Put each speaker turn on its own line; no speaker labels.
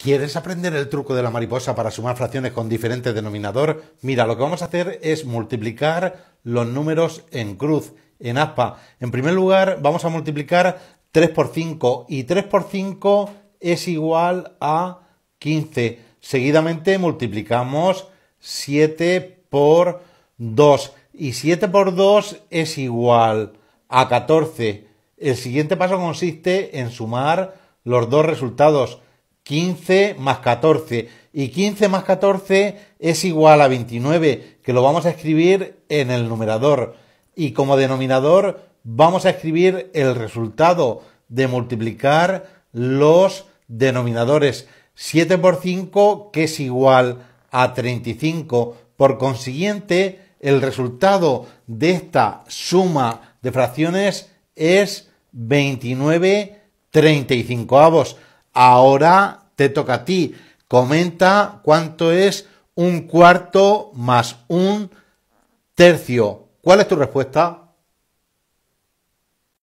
¿Quieres aprender el truco de la mariposa para sumar fracciones con diferente denominador? Mira, lo que vamos a hacer es multiplicar los números en cruz, en aspa. En primer lugar, vamos a multiplicar 3 por 5 y 3 por 5 es igual a 15. Seguidamente multiplicamos 7 por 2 y 7 por 2 es igual a 14. El siguiente paso consiste en sumar los dos resultados. 15 más 14. Y 15 más 14 es igual a 29, que lo vamos a escribir en el numerador. Y como denominador vamos a escribir el resultado de multiplicar los denominadores. 7 por 5, que es igual a 35. Por consiguiente, el resultado de esta suma de fracciones es 29 35 avos ahora te toca a ti. Comenta cuánto es un cuarto más un tercio. ¿Cuál es tu respuesta?